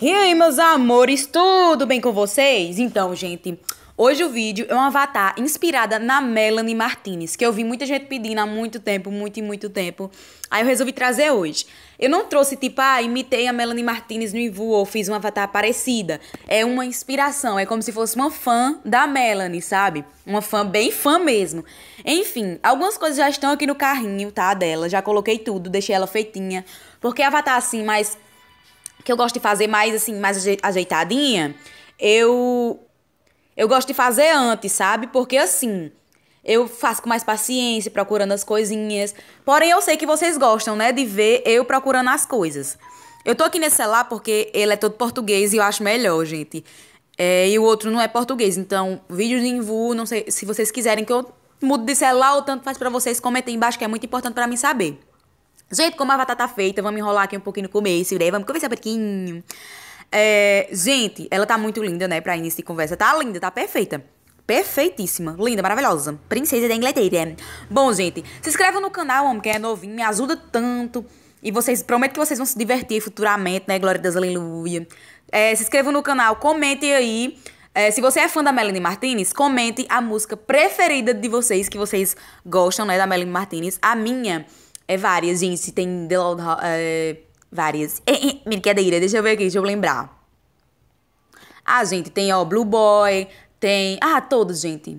E aí, meus amores, tudo bem com vocês? Então, gente, hoje o vídeo é um avatar inspirada na Melanie Martinez, que eu vi muita gente pedindo há muito tempo, muito e muito tempo. Aí eu resolvi trazer hoje. Eu não trouxe, tipo, ah, imitei a Melanie Martinez no Ivu ou fiz um avatar parecida. É uma inspiração, é como se fosse uma fã da Melanie, sabe? Uma fã, bem fã mesmo. Enfim, algumas coisas já estão aqui no carrinho, tá, dela. Já coloquei tudo, deixei ela feitinha. Porque avatar assim, mais que eu gosto de fazer mais assim, mais ajeitadinha, eu eu gosto de fazer antes, sabe? Porque assim, eu faço com mais paciência, procurando as coisinhas. Porém, eu sei que vocês gostam, né, de ver eu procurando as coisas. Eu tô aqui nesse celular porque ele é todo português e eu acho melhor, gente. É, e o outro não é português, então vídeos em VU, não sei se vocês quiserem que eu mude de celular ou tanto faz para vocês, comentem embaixo que é muito importante para mim saber. Gente, como a batata tá feita, vamos enrolar aqui um pouquinho no começo, né? Vamos conversar um pouquinho. É, gente, ela tá muito linda, né? Pra início de conversa. Tá linda, tá perfeita. Perfeitíssima, linda, maravilhosa. Princesa da Inglaterra. Bom, gente, se inscreva no canal, homem, que é novinho, me ajuda tanto. E vocês, prometo que vocês vão se divertir futuramente, né? Glória a Deus, aleluia. É, se inscreva no canal, comentem aí. É, se você é fã da Melanie Martinez, comente a música preferida de vocês, que vocês gostam, né? Da Melanie Martinez. A minha é várias, gente. se Tem The Loud House. Eh, é, várias. Brincadeira, deixa eu ver aqui, deixa eu lembrar. Ah, gente, tem, ó, Blue Boy. Tem. Ah, todos, gente.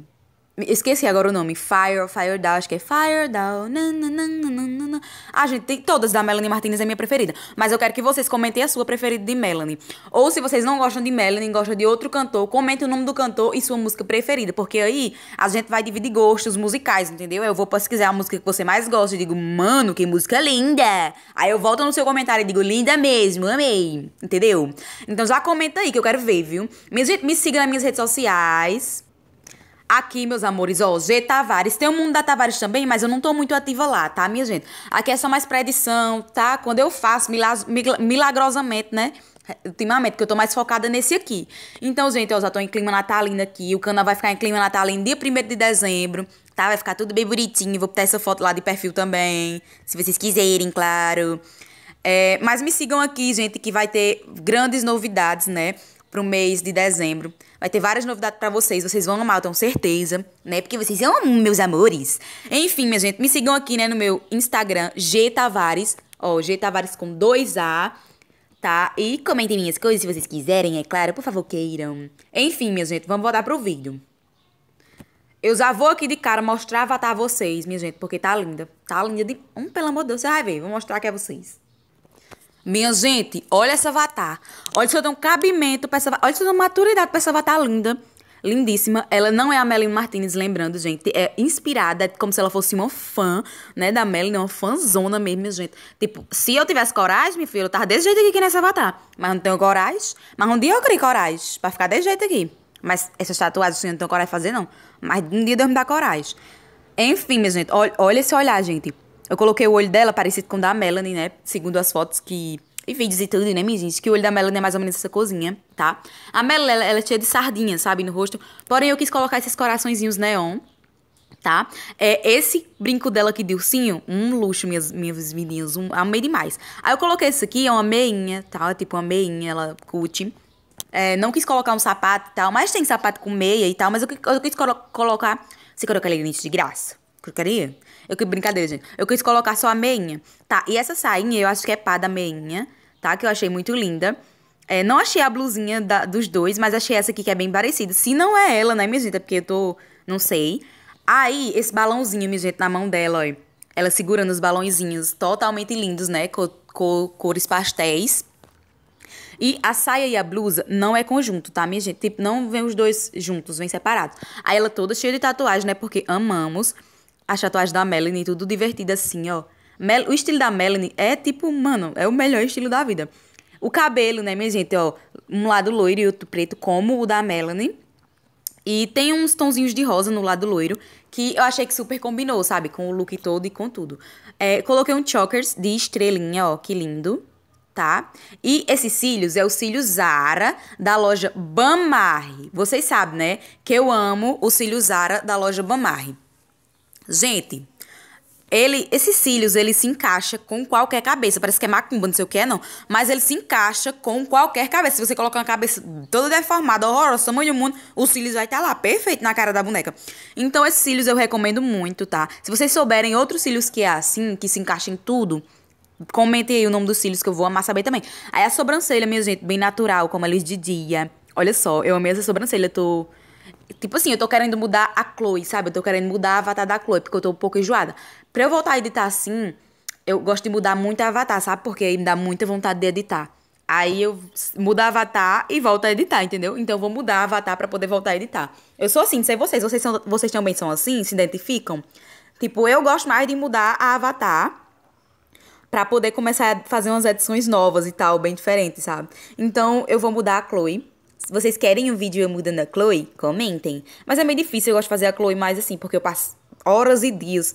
Esqueci agora o nome. Fire, Fire Down, acho que é Fire Down. Nananana. Ah, gente, tem todas da Melanie Martinez, é minha preferida. Mas eu quero que vocês comentem a sua preferida de Melanie. Ou se vocês não gostam de Melanie, gostam de outro cantor, comente o nome do cantor e sua música preferida. Porque aí a gente vai dividir gostos musicais, entendeu? Eu vou pesquisar a música que você mais gosta e digo, mano, que música linda! Aí eu volto no seu comentário e digo, linda mesmo, amei. Entendeu? Então já comenta aí que eu quero ver, viu? Me, me siga nas minhas redes sociais. Aqui, meus amores, ó, G Tavares. Tem o mundo da Tavares também, mas eu não tô muito ativa lá, tá, minha gente? Aqui é só mais pra edição, tá? Quando eu faço, milagrosamente, né? Ultimamente, que eu tô mais focada nesse aqui. Então, gente, eu já tô em clima natalino aqui. O canal vai ficar em clima natalino dia 1 de dezembro, tá? Vai ficar tudo bem bonitinho. Vou botar essa foto lá de perfil também, se vocês quiserem, claro. É, mas me sigam aqui, gente, que vai ter grandes novidades, né? pro mês de dezembro. Vai ter várias novidades para vocês, vocês vão amar, eu tenho certeza, né? Porque vocês são meus amores. Enfim, minha gente, me sigam aqui, né, no meu Instagram, G Tavares, ó, G Tavares com dois A, tá? E comentem minhas coisas se vocês quiserem, é claro, por favor, queiram. Enfim, minha gente, vamos voltar pro vídeo. Eu já vou aqui de cara mostrar a avatar a vocês, minha gente, porque tá linda. Tá linda de... Um, pelo amor de Deus, você vai ver, vou mostrar aqui a vocês. Minha gente, olha essa avatar. Olha se eu dou um cabimento para essa Olha se eu dou maturidade para essa avatar linda. Lindíssima. Ela não é a Melanie Martinez, lembrando, gente. É inspirada, como se ela fosse uma fã, né, da Melanie. Uma fãzona mesmo, minha gente. Tipo, se eu tivesse coragem, minha filha, eu tava desse jeito aqui nessa avatar. Mas não tenho coragem. Mas um dia eu criei coragem pra ficar desse jeito aqui. Mas essas tatuagens eu não tenho coragem de fazer, não. Mas um dia Deus me dá coragem. Enfim, minha gente, olha, olha esse olhar, gente. Eu coloquei o olho dela parecido com o da Melanie, né? Segundo as fotos que e vídeos e tudo, né, minha gente? Que o olho da Melanie é mais ou menos essa cozinha, tá? A Melanie, ela, ela é cheia de sardinha, sabe, no rosto. Porém, eu quis colocar esses coraçõezinhos neon, tá? É, esse brinco dela aqui de ursinho, um luxo, minhas, minhas meninas, um, amei demais. Aí eu coloquei esse aqui, é uma meinha, tá? Tipo uma meinha, ela curte. É, não quis colocar um sapato e tal, mas tem sapato com meia e tal, mas eu, eu quis colo colocar... Você colocou ele de graça? Porcaria? Eu que brincadeira, gente. Eu quis colocar só a meinha. Tá, e essa sainha eu acho que é pá da meinha, tá? Que eu achei muito linda. É, não achei a blusinha da, dos dois, mas achei essa aqui que é bem parecida. Se não é ela, né, minha gente? É porque eu tô. Não sei. Aí, esse balãozinho, minha gente, na mão dela, ó. Ela segurando os balãozinhos totalmente lindos, né? co cores pastéis. E a saia e a blusa não é conjunto, tá, minha gente? Tipo, não vem os dois juntos, vem separados. Aí ela toda cheia de tatuagem, né? Porque amamos as tatuagens da Melanie, tudo divertido assim, ó. Mel o estilo da Melanie é tipo, mano, é o melhor estilo da vida. O cabelo, né, minha gente, ó, um lado loiro e outro preto, como o da Melanie. E tem uns tonzinhos de rosa no lado loiro, que eu achei que super combinou, sabe? Com o look todo e com tudo. É, coloquei um chokers de estrelinha, ó, que lindo, tá? E esses cílios é o cílio Zara da loja Bamarre. Vocês sabem, né? Que eu amo o cílio Zara da loja Bamarre. Gente, ele, esses cílios, ele se encaixa com qualquer cabeça. Parece que é macumba, não sei o que é, não. Mas ele se encaixa com qualquer cabeça. Se você colocar uma cabeça toda deformada, horrorosa, tamanho do mundo, os cílios vai estar lá, perfeito na cara da boneca. Então, esses cílios eu recomendo muito, tá? Se vocês souberem outros cílios que é assim, que se encaixam em tudo, comentem aí o nome dos cílios que eu vou amar saber também. Aí a sobrancelha, minha gente, bem natural, como eles de dia. Olha só, eu amei essa sobrancelha, tô... Tipo assim, eu tô querendo mudar a Chloe, sabe? Eu tô querendo mudar a avatar da Chloe, porque eu tô um pouco enjoada. Pra eu voltar a editar assim, eu gosto de mudar muito a avatar, sabe? Porque aí me dá muita vontade de editar. Aí eu mudo a avatar e volto a editar, entendeu? Então eu vou mudar a avatar para poder voltar a editar. Eu sou assim, não sei vocês. Vocês, são, vocês também são assim? Se identificam? Tipo, eu gosto mais de mudar a avatar para poder começar a fazer umas edições novas e tal, bem diferentes, sabe? Então eu vou mudar a Chloe se vocês querem um vídeo eu mudando a Chloe? Comentem. Mas é meio difícil, eu gosto de fazer a Chloe mais assim, porque eu passo horas e dias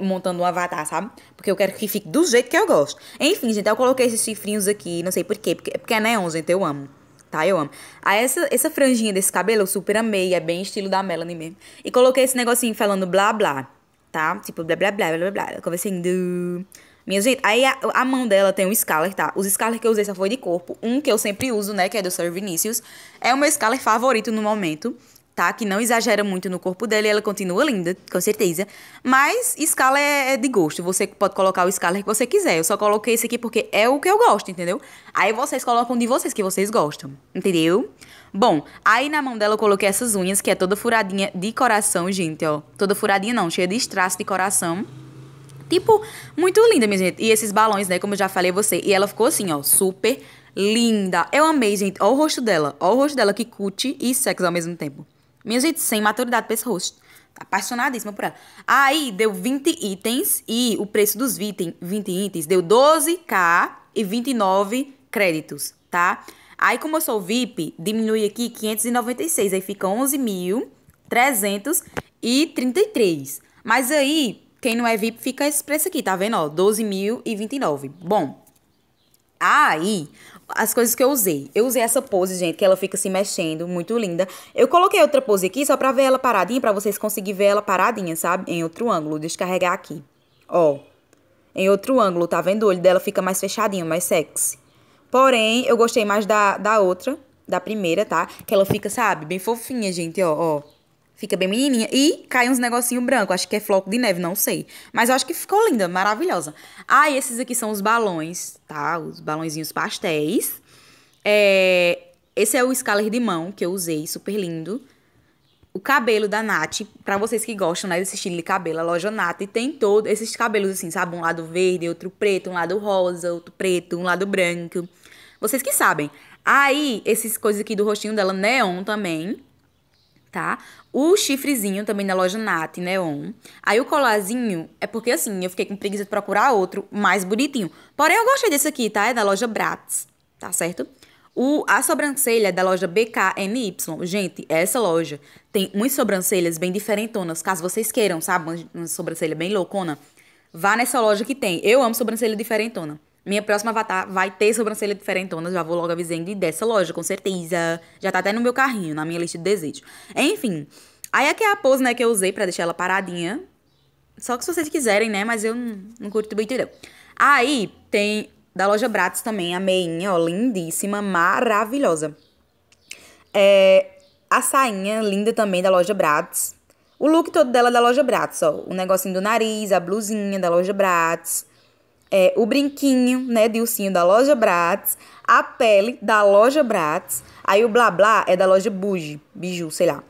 montando um avatar, sabe? Porque eu quero que fique do jeito que eu gosto. Enfim, gente, eu coloquei esses chifrinhos aqui, não sei porquê, porque, porque é neon, gente, eu amo. Tá, eu amo. Aí essa, essa franjinha desse cabelo eu super amei, é bem estilo da Melanie mesmo. E coloquei esse negocinho falando blá blá, tá? Tipo blá blá blá blá blá, blá conversando... Minha gente, aí a, a, mão dela tem um Scaler, tá? Os Scaler que eu usei só foi de corpo. Um que eu sempre uso, né, que é do Sir Vinicius. É o meu Scaler favorito no momento, tá? Que não exagera muito no corpo dele. Ela continua linda, com certeza. Mas Scaler é, é, de gosto. Você pode colocar o Scaler que você quiser. Eu só coloquei esse aqui porque é o que eu gosto, entendeu? Aí vocês colocam de vocês que vocês gostam, entendeu? Bom, aí na mão dela eu coloquei essas unhas, que é toda furadinha de coração, gente, ó. Toda furadinha não, cheia de traço de coração tipo, muito linda, minha gente. E esses balões, né, como eu já falei a você. E ela ficou assim, ó, super linda. Eu amei, gente. Ó o rosto dela. Ó o rosto dela que cute e sexy ao mesmo tempo. Minha gente, sem maturidade pra esse rosto. Tá apaixonadíssima por ela. Aí, deu 20 itens e o preço dos 20, 20 itens deu 12k e 29 créditos, tá? Aí, como eu sou VIP, diminui aqui 596, aí fica 11.333. Mas aí, quem não é VIP fica esse preço aqui, tá vendo? Ó, 12.029. Bom, aí as coisas que eu usei. Eu usei essa pose, gente, que ela fica se mexendo, muito linda. Eu coloquei outra pose aqui só pra ver ela paradinha, pra vocês conseguirem ver ela paradinha, sabe? Em outro ângulo, descarregar aqui. Ó, em outro ângulo, tá vendo? O olho dela fica mais fechadinho, mais sexy. Porém, eu gostei mais da, da outra, da primeira, tá? Que ela fica, sabe, bem fofinha, gente, ó, ó. Fica bem menininha. E cai uns negocinho branco. Acho que é floco de neve, não sei. Mas eu acho que ficou linda, maravilhosa. Ah, esses aqui são os balões, tá? Os balãozinhos pastéis. É... Esse é o escaler de mão que eu usei, super lindo. O cabelo da Nath, pra vocês que gostam né, desse estilo de cabelo, a loja Nath tem todos esses cabelos assim, sabe? Um lado verde, outro preto, um lado rosa, outro preto, um lado branco. Vocês que sabem. Aí, essas coisas aqui do rostinho dela, neon também tá? O chifrezinho também da loja Nat Neon. Né, Aí o colazinho é porque assim, eu fiquei com preguiça de procurar outro mais bonitinho. Porém, eu gostei desse aqui, tá? É da loja Bratz, tá certo? O, a sobrancelha é da loja BKNY. Gente, essa loja tem umas sobrancelhas bem diferentonas. Caso vocês queiram, sabe? uma sobrancelha bem loucona. Vá nessa loja que tem. Eu amo sobrancelha diferentona. Minha próxima avatar vai ter sobrancelha diferentona, já vou logo avisando, e dessa loja, com certeza. Já tá até no meu carrinho, na minha lista de desejos. Enfim, aí aqui é, é a pose, né, que eu usei pra deixar ela paradinha. Só que se vocês quiserem, né, mas eu não, não curto muito, não. Aí tem da loja Bratis também, a meinha, ó, lindíssima, maravilhosa. É, a sainha, linda também, da loja Bratis. O look todo dela é da loja Bratis, ó. O negocinho do nariz, a blusinha da loja Bratis é, o brinquinho, né, de ursinho da loja Bratz, a pele da loja Bratz, aí o blá blá é da loja Bugi, biju, sei lá.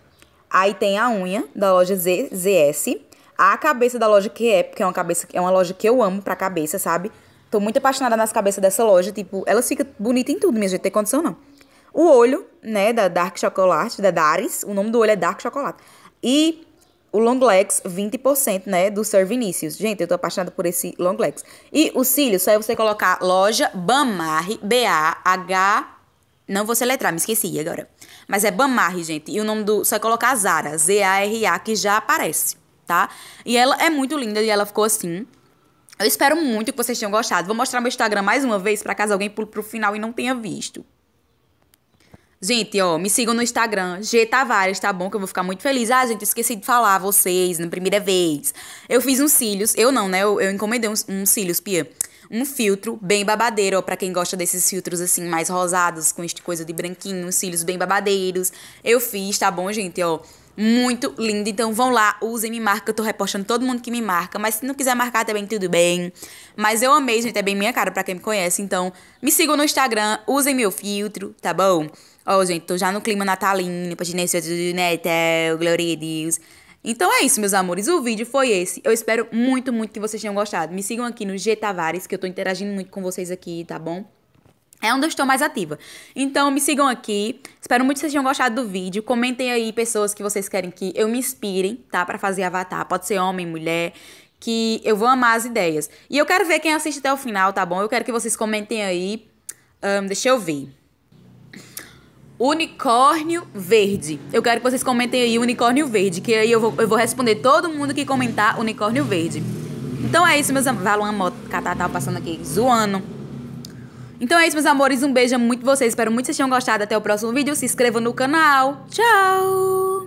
Aí tem a unha da loja Z, ZS, a cabeça da loja que é, porque é uma cabeça, é uma loja que eu amo pra cabeça, sabe? Tô muito apaixonada nas cabeças dessa loja, tipo, elas ficam bonitas em tudo, minha gente, tem condição não. O olho, né, da Dark Chocolate, da Daris, o nome do olho é Dark Chocolate. E o long legs, 20%, né, do Sir Vinícius. Gente, eu tô apaixonada por esse long legs. E o cílio, só é você colocar loja Bamarre, B-A-H... Não vou letrar me esqueci agora. Mas é Bamarre, gente. E o nome do... Só é colocar Zara, Z-A-R-A, que já aparece, tá? E ela é muito linda e ela ficou assim... Eu espero muito que vocês tenham gostado. Vou mostrar meu Instagram mais uma vez para caso alguém pule pro final e não tenha visto. Gente, ó, me sigam no Instagram, G Tavares, tá bom? Que eu vou ficar muito feliz. Ah, gente, esqueci de falar a vocês na primeira vez. Eu fiz uns cílios, eu não, né? Eu, eu encomendei uns, uns cílios, Pia um filtro bem babadeiro, ó, pra quem gosta desses filtros assim, mais rosados, com este coisa de branquinho, uns cílios bem babadeiros. Eu fiz, tá bom, gente, ó. Muito lindo, então vão lá, usem, me marca, eu tô repostando todo mundo que me marca, mas se não quiser marcar também, tudo bem. Mas eu amei, gente, é bem minha cara pra quem me conhece, então me sigam no Instagram, usem meu filtro, tá bom? Ó, oh, gente, tô já no clima natalino, patinência de Netel, glória a Deus. Então é isso, meus amores. O vídeo foi esse. Eu espero muito, muito que vocês tenham gostado. Me sigam aqui no G Tavares, que eu tô interagindo muito com vocês aqui, tá bom? É onde eu estou mais ativa. Então, me sigam aqui. Espero muito que vocês tenham gostado do vídeo. Comentem aí pessoas que vocês querem que eu me inspirem, tá? Pra fazer avatar. Pode ser homem, mulher. Que eu vou amar as ideias. E eu quero ver quem assiste até o final, tá bom? Eu quero que vocês comentem aí. Um, deixa eu ver. Unicórnio verde. Eu quero que vocês comentem aí unicórnio verde, que aí eu vou, eu vou responder todo mundo que comentar unicórnio verde. Então é isso, meus amores. Valeu uma moto catatá tá passando aqui, zoando. Então é isso, meus amores. Um beijo muito vocês. Espero muito que vocês tenham gostado. Até o próximo vídeo. Se inscrevam no canal. Tchau!